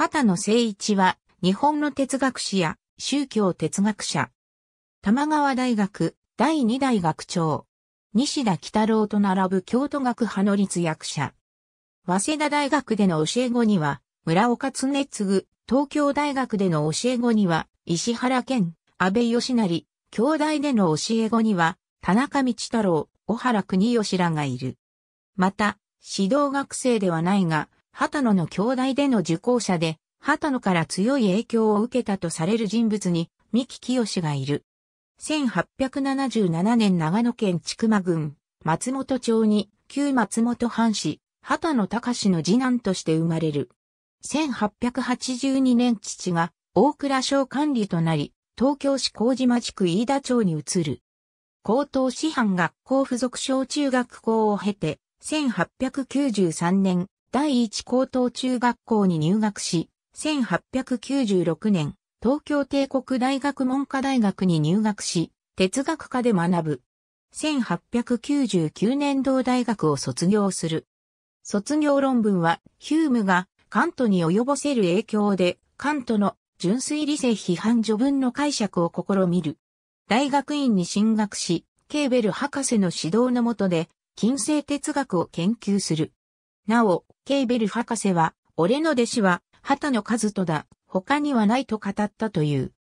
畑野誠一は、日本の哲学史や宗教哲学者。玉川大学第二代学長。西田北郎と並ぶ京都学派の立役者。早稲田大学での教え子には、村岡恒次、東京大学での教え子には、石原健、安倍義成、京大での教え子には、田中道太郎、小原国義らがいる。また、指導学生ではないが、波野の兄弟での受講者で、波野から強い影響を受けたとされる人物に、三木清がいる。1877年長野県千曲郡、松本町に、旧松本藩士、多野隆の次男として生まれる。1882年父が大倉省管理となり、東京市麹町区飯田町に移る。高等師範学校附属小中学校を経て、1893年、第一高等中学校に入学し、1896年、東京帝国大学文科大学に入学し、哲学科で学ぶ。1899年同大学を卒業する。卒業論文は、ヒュームがカントに及ぼせる影響で、カントの純粋理性批判序文の解釈を試みる。大学院に進学し、ケーベル博士の指導の下で、近世哲学を研究する。なお、ケイベル博士は、俺の弟子は、畑野和人だ、他にはないと語ったという。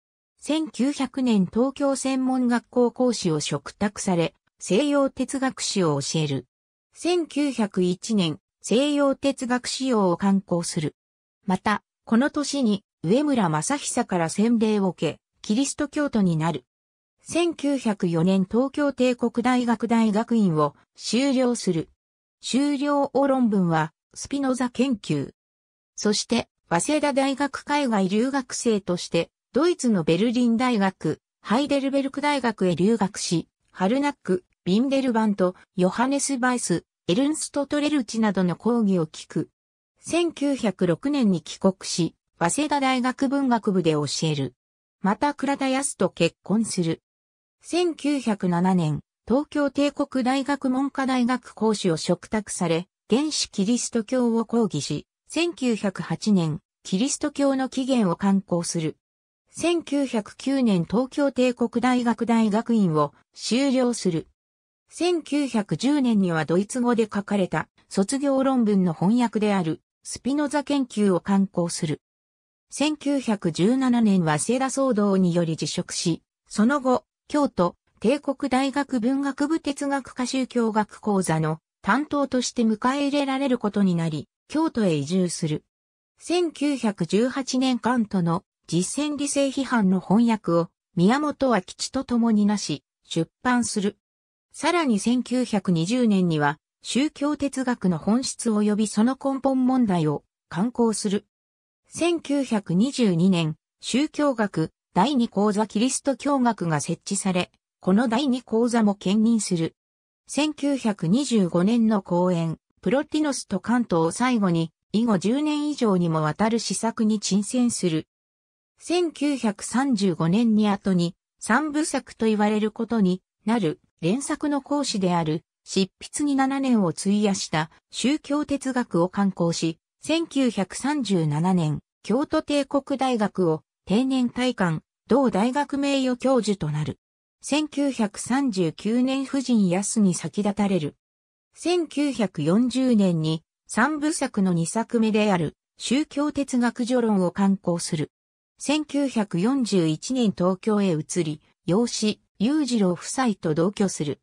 1900年東京専門学校講師を嘱託され、西洋哲学史を教える。1901年、西洋哲学史用を刊行する。また、この年に、上村正久から洗礼を受け、キリスト教徒になる。1904年東京帝国大学大学院を修了する。修了お論文は、スピノザ研究。そして、早稲田大学海外留学生として、ドイツのベルリン大学、ハイデルベルク大学へ留学し、ハルナック、ビンデルバント、ヨハネス・バイス、エルンスト・トレルチなどの講義を聞く。1906年に帰国し、早稲田大学文学部で教える。また倉田康と結婚する。1907年、東京帝国大学文科大学講師を嘱託され、原始キリスト教を抗議し、1908年、キリスト教の起源を刊行する。1909年東京帝国大学大学院を修了する。1910年にはドイツ語で書かれた卒業論文の翻訳であるスピノザ研究を刊行する。1917年はセ田騒動により辞職し、その後、京都帝国大学文学部哲学科宗教学講座の担当として迎え入れられることになり、京都へ移住する。1918年関東の実践理性批判の翻訳を宮本基吉と共になし、出版する。さらに1920年には宗教哲学の本質及びその根本問題を刊行する。1922年、宗教学第二講座キリスト教学が設置され、この第二講座も兼任する。1925年の公演、プロティノスと関東を最後に、以後10年以上にもわたる試作に沈潜する。1935年に後に、三部作と言われることになる連作の講師である、執筆に7年を費やした宗教哲学を刊行し、1937年、京都帝国大学を定年退官、同大学名誉教授となる。1939年夫人安に先立たれる。1940年に三部作の二作目である宗教哲学序論を刊行する。1941年東京へ移り、養子、雄次郎夫妻と同居する。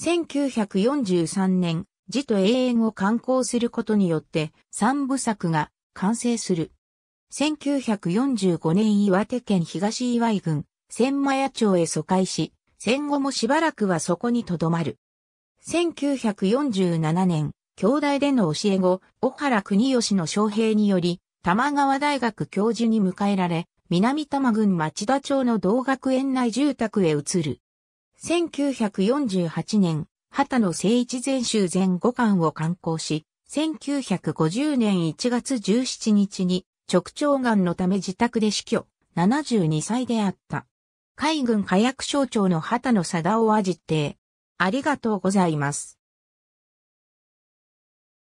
1943年、字と永遠を刊行することによって三部作が完成する。1945年岩手県東岩井郡千屋町へ疎開し、戦後もしばらくはそこに留まる。1947年、京大での教え子、小原国義の将兵により、玉川大学教授に迎えられ、南玉郡町田町の同学園内住宅へ移る。1948年、畑野聖一全集全五巻を刊行し、1950年1月17日に直腸癌のため自宅で死去、72歳であった。海軍火薬省庁の畑野貞夫は実定。ありがとうございます。